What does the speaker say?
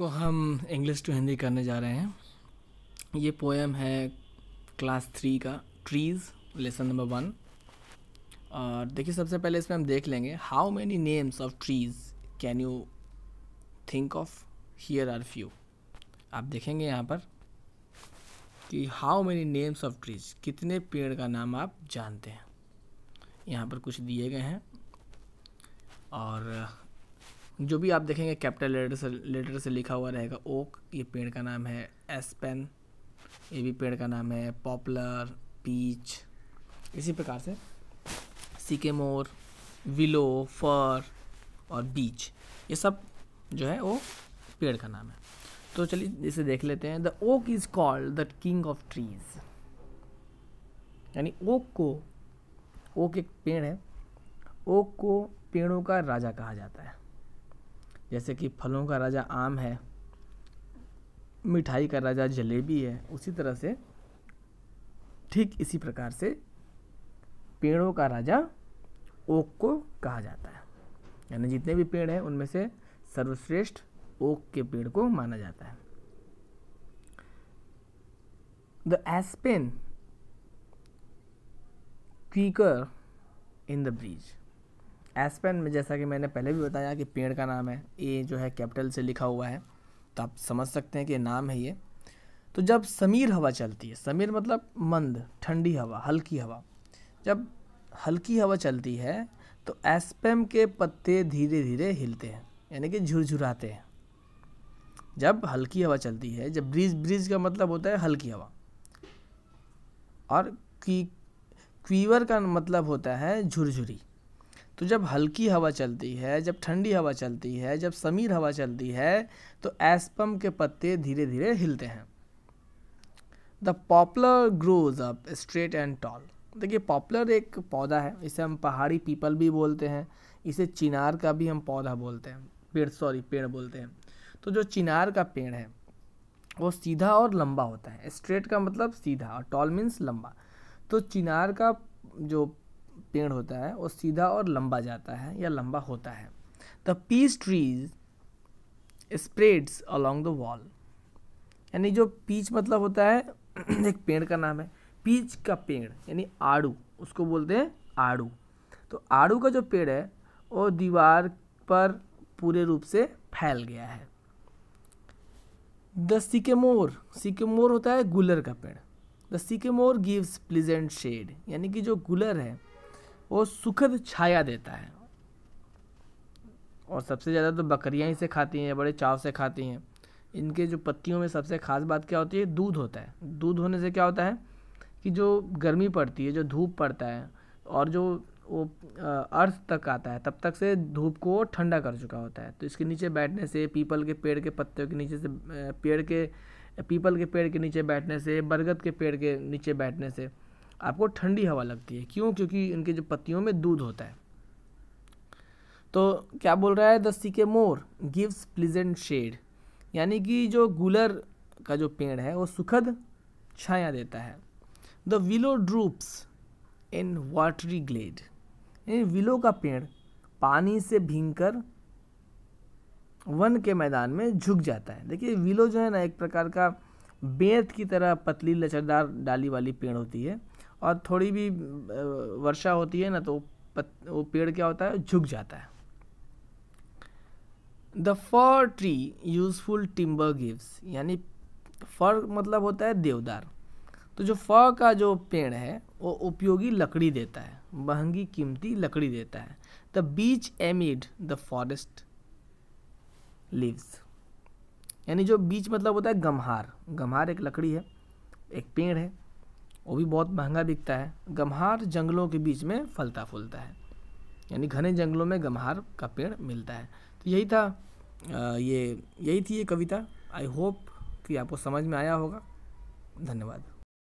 को तो हम इंग्लिश टू हिंदी करने जा रहे हैं ये पोएम है क्लास थ्री का ट्रीज़ लेसन नंबर वन और देखिए सबसे पहले इसमें हम देख लेंगे how many names of trees can you think of here are few आप देखेंगे यहाँ पर कि how many names of trees कितने पेड़ का नाम आप जानते हैं यहाँ पर कुछ दिए गए हैं और जो भी आप देखेंगे कैपिटल लेटर से लेटर से लिखा हुआ रहेगा ओक ये पेड़ का नाम है एस्पेन ये भी पेड़ का नाम है पॉपुलर पीच इसी प्रकार से सिकेमोर विलो फर और बीच ये सब जो है वो पेड़ का नाम है तो चलिए इसे देख लेते हैं the oak is called the king of trees यानी ओक को ओक एक पेड़ है ओक को पेड़ों का राजा कहा जाता है जैसे कि फलों का राजा आम है मिठाई का राजा जलेबी है उसी तरह से ठीक इसी प्रकार से पेड़ों का राजा ओक को कहा जाता है यानी जितने भी पेड़ हैं उनमें से सर्वश्रेष्ठ ओक के पेड़ को माना जाता है the aspen quiver in the breeze aspen में जैसा कि मैंने पहले भी बताया कि पेड़ का नाम है ए जो है कैपिटल से लिखा हुआ है तो आप समझ सकते हैं कि नाम है ये तो जब समीर हवा चलती है समीर मतलब मंद ठंडी हवा हल्की हवा जब हल्की हवा चलती है तो एस्पेम के पत्ते धीरे धीरे हिलते हैं यानी कि झुरझुराते हैं जब हल्की हवा चलती है जब ब्रीज ब्रीज का मतलब होता है हल्की हवा और क्वीवर का मतलब होता है झुरझुरी तो जब हल्की हवा चलती है जब ठंडी हवा चलती है जब समीर हवा चलती है तो एस्पम के पत्ते धीरे धीरे हिलते हैं the poplar grows up straight and tall देखिए पॉपुलर एक पौधा है इसे हम पहाड़ी पीपल भी बोलते हैं इसे चिनार का भी हम पौधा बोलते हैं पेड़ सॉरी पेड़ बोलते हैं तो जो चिनार का पेड़ है वो सीधा और लंबा होता है स्ट्रेट का मतलब सीधा और टॉल मीन्स लंबा तो चिनार का जो पेड़ होता है वो सीधा और लंबा जाता है या लंबा होता है the peach trees spreads along the wall यानी जो पीच मतलब होता है एक पेड़ का नाम है पीच का पेड़ यानी आड़ू उसको बोलते हैं आड़ू तो आड़ू का जो पेड़ है वो दीवार पर पूरे रूप से फैल गया है द सिकेमोर सिकेमोर होता है गुलर का पेड़ the sycamore gives pleasant shade यानी कि जो गुलर है वो सुखद छाया देता है और सबसे ज़्यादा तो बकरियाँ ही से खाती हैं बड़े चाव से खाती हैं इनके जो पत्तियों में सबसे ख़ास बात क्या होती है दूध होता है दूध होने से क्या होता है कि जो गर्मी पड़ती है जो धूप पड़ता है और जो वो अर्थ तक आता है तब तक से धूप को ठंडा कर चुका होता है तो इसके नीचे बैठने से पीपल के पेड़ के पत्तियों के नीचे से पेड़ के पीपल के पेड़ के नीचे बैठने से बरगद के पेड़ के नीचे बैठने से आपको ठंडी हवा लगती है क्यों क्योंकि इनके जो पत्तियों में दूध होता है तो क्या बोल रहा है the sycamore gives pleasant shade यानी कि जो गुलर का जो पेड़ है वो सुखद छाया देता है the willow droops in watery glade यानी विलो का पेड़ पानी से भींग कर वन के मैदान में झुक जाता है देखिए विलो जो है ना एक प्रकार का बेत की तरह पतली लचरदार डाली वाली पेड़ होती है और थोड़ी भी वर्षा होती है ना तो पत, वो पेड़ क्या होता है झुक जाता है the fir tree useful timber gives यानी फर मतलब होता है देवदार तो जो फर का जो पेड़ है वो उपयोगी लकड़ी देता है महंगी कीमती लकड़ी देता है the beech amid the forest lives यानी जो बीच मतलब होता है गम्हार गम्हार एक लकड़ी है एक पेड़ है वो भी बहुत महंगा बिकता है गम्हार जंगलों के बीच में फलता फूलता है यानी घने जंगलों में गम्हार का पेड़ मिलता है तो यही था ये यही थी ये कविता आई होप कि आपको समझ में आया होगा धन्यवाद